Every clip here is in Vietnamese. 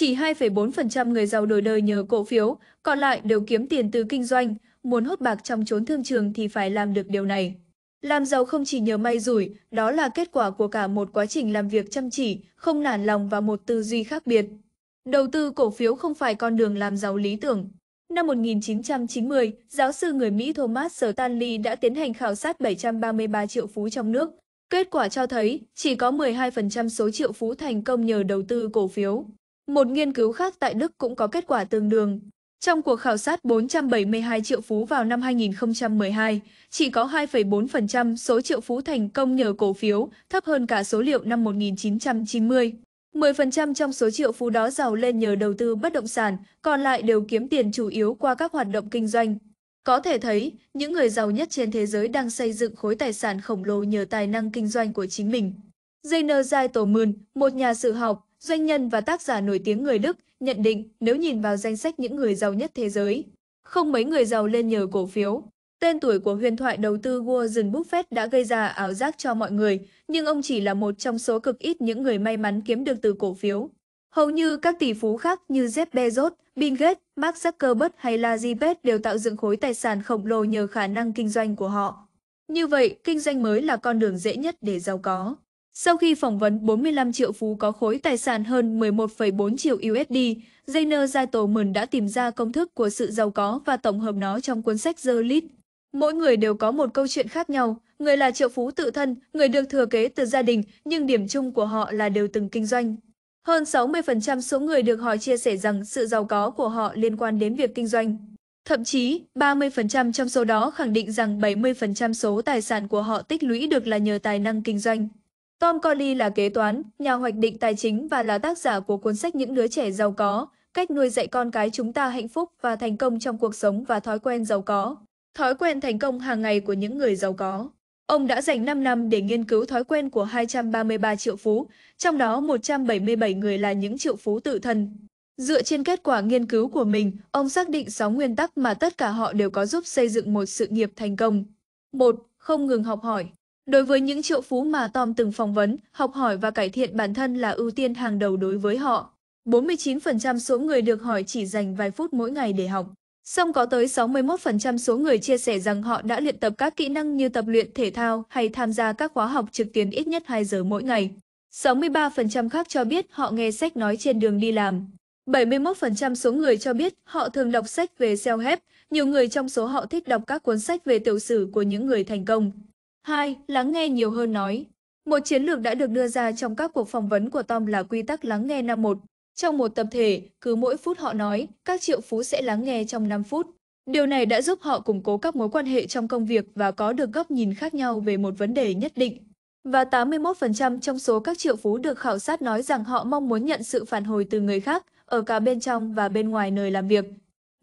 Chỉ 2,4% người giàu đổi đời nhờ cổ phiếu, còn lại đều kiếm tiền từ kinh doanh, muốn hốt bạc trong chốn thương trường thì phải làm được điều này. Làm giàu không chỉ nhờ may rủi, đó là kết quả của cả một quá trình làm việc chăm chỉ, không nản lòng và một tư duy khác biệt. Đầu tư cổ phiếu không phải con đường làm giàu lý tưởng. Năm 1990, giáo sư người Mỹ Thomas Stanley đã tiến hành khảo sát 733 triệu phú trong nước. Kết quả cho thấy chỉ có 12% số triệu phú thành công nhờ đầu tư cổ phiếu. Một nghiên cứu khác tại Đức cũng có kết quả tương đương. Trong cuộc khảo sát 472 triệu phú vào năm 2012, chỉ có 2,4% số triệu phú thành công nhờ cổ phiếu, thấp hơn cả số liệu năm 1990. 10% trong số triệu phú đó giàu lên nhờ đầu tư bất động sản, còn lại đều kiếm tiền chủ yếu qua các hoạt động kinh doanh. Có thể thấy, những người giàu nhất trên thế giới đang xây dựng khối tài sản khổng lồ nhờ tài năng kinh doanh của chính mình. Jainer Zai Tổ Mươn, một nhà sự học, Doanh nhân và tác giả nổi tiếng người Đức nhận định nếu nhìn vào danh sách những người giàu nhất thế giới, không mấy người giàu lên nhờ cổ phiếu. Tên tuổi của huyền thoại đầu tư Warren Buffett đã gây ra ảo giác cho mọi người, nhưng ông chỉ là một trong số cực ít những người may mắn kiếm được từ cổ phiếu. Hầu như các tỷ phú khác như Jeff Bezos, Bill Gates, Mark Zuckerberg hay Larry Page đều tạo dựng khối tài sản khổng lồ nhờ khả năng kinh doanh của họ. Như vậy, kinh doanh mới là con đường dễ nhất để giàu có. Sau khi phỏng vấn 45 triệu phú có khối tài sản hơn 11,4 triệu USD, Jainer Zeitelman đã tìm ra công thức của sự giàu có và tổng hợp nó trong cuốn sách The Lead. Mỗi người đều có một câu chuyện khác nhau, người là triệu phú tự thân, người được thừa kế từ gia đình, nhưng điểm chung của họ là đều từng kinh doanh. Hơn 60% số người được hỏi chia sẻ rằng sự giàu có của họ liên quan đến việc kinh doanh. Thậm chí, 30% trong số đó khẳng định rằng 70% số tài sản của họ tích lũy được là nhờ tài năng kinh doanh. Tom Corley là kế toán, nhà hoạch định tài chính và là tác giả của cuốn sách Những đứa trẻ giàu có, cách nuôi dạy con cái chúng ta hạnh phúc và thành công trong cuộc sống và thói quen giàu có. Thói quen thành công hàng ngày của những người giàu có. Ông đã dành 5 năm để nghiên cứu thói quen của 233 triệu phú, trong đó 177 người là những triệu phú tự thân. Dựa trên kết quả nghiên cứu của mình, ông xác định 6 nguyên tắc mà tất cả họ đều có giúp xây dựng một sự nghiệp thành công. 1. Không ngừng học hỏi. Đối với những triệu phú mà Tom từng phỏng vấn, học hỏi và cải thiện bản thân là ưu tiên hàng đầu đối với họ. 49% số người được hỏi chỉ dành vài phút mỗi ngày để học. Song có tới 61% số người chia sẻ rằng họ đã luyện tập các kỹ năng như tập luyện thể thao hay tham gia các khóa học trực tuyến ít nhất 2 giờ mỗi ngày. 63% khác cho biết họ nghe sách nói trên đường đi làm. 71% số người cho biết họ thường đọc sách về self-help, nhiều người trong số họ thích đọc các cuốn sách về tiểu sử của những người thành công. 2. Lắng nghe nhiều hơn nói. Một chiến lược đã được đưa ra trong các cuộc phỏng vấn của Tom là quy tắc lắng nghe năm một. Trong một tập thể, cứ mỗi phút họ nói, các triệu phú sẽ lắng nghe trong 5 phút. Điều này đã giúp họ củng cố các mối quan hệ trong công việc và có được góc nhìn khác nhau về một vấn đề nhất định. Và 81% trong số các triệu phú được khảo sát nói rằng họ mong muốn nhận sự phản hồi từ người khác, ở cả bên trong và bên ngoài nơi làm việc.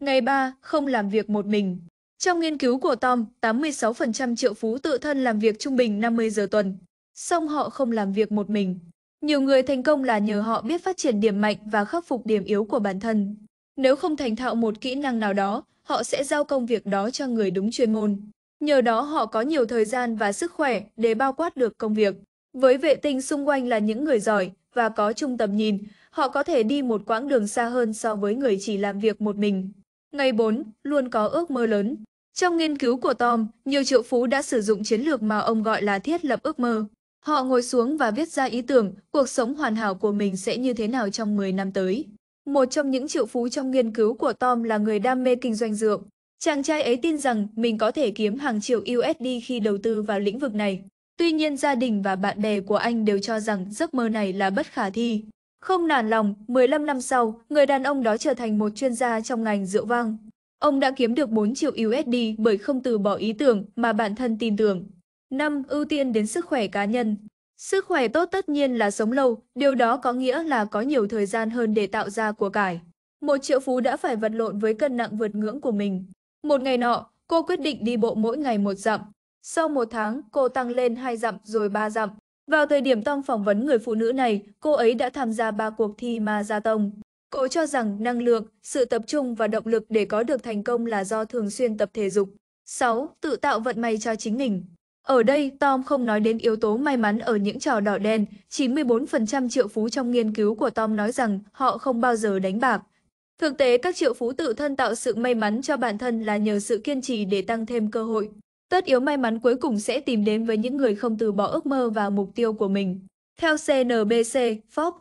Ngày 3, không làm việc một mình. Trong nghiên cứu của Tom, 86% triệu phú tự thân làm việc trung bình 50 giờ tuần, song họ không làm việc một mình. Nhiều người thành công là nhờ họ biết phát triển điểm mạnh và khắc phục điểm yếu của bản thân. Nếu không thành thạo một kỹ năng nào đó, họ sẽ giao công việc đó cho người đúng chuyên môn. Nhờ đó họ có nhiều thời gian và sức khỏe để bao quát được công việc. Với vệ tinh xung quanh là những người giỏi và có trung tâm nhìn, họ có thể đi một quãng đường xa hơn so với người chỉ làm việc một mình. Ngày 4, luôn có ước mơ lớn. Trong nghiên cứu của Tom, nhiều triệu phú đã sử dụng chiến lược mà ông gọi là thiết lập ước mơ. Họ ngồi xuống và viết ra ý tưởng cuộc sống hoàn hảo của mình sẽ như thế nào trong 10 năm tới. Một trong những triệu phú trong nghiên cứu của Tom là người đam mê kinh doanh dược. Chàng trai ấy tin rằng mình có thể kiếm hàng triệu USD khi đầu tư vào lĩnh vực này. Tuy nhiên gia đình và bạn bè của anh đều cho rằng giấc mơ này là bất khả thi. Không nản lòng, 15 năm sau, người đàn ông đó trở thành một chuyên gia trong ngành rượu vang. Ông đã kiếm được 4 triệu USD bởi không từ bỏ ý tưởng mà bản thân tin tưởng. 5. Ưu tiên đến sức khỏe cá nhân Sức khỏe tốt tất nhiên là sống lâu, điều đó có nghĩa là có nhiều thời gian hơn để tạo ra của cải. Một triệu phú đã phải vật lộn với cân nặng vượt ngưỡng của mình. Một ngày nọ, cô quyết định đi bộ mỗi ngày một dặm. Sau một tháng, cô tăng lên hai dặm rồi ba dặm. Vào thời điểm Tông phỏng vấn người phụ nữ này, cô ấy đã tham gia ba cuộc thi mà gia tông. Cô cho rằng năng lượng, sự tập trung và động lực để có được thành công là do thường xuyên tập thể dục. 6. Tự tạo vận may cho chính mình Ở đây, Tom không nói đến yếu tố may mắn ở những trò đỏ đen. 94% triệu phú trong nghiên cứu của Tom nói rằng họ không bao giờ đánh bạc. Thực tế, các triệu phú tự thân tạo sự may mắn cho bản thân là nhờ sự kiên trì để tăng thêm cơ hội. Tất yếu may mắn cuối cùng sẽ tìm đến với những người không từ bỏ ước mơ và mục tiêu của mình. Theo CNBC, Fox.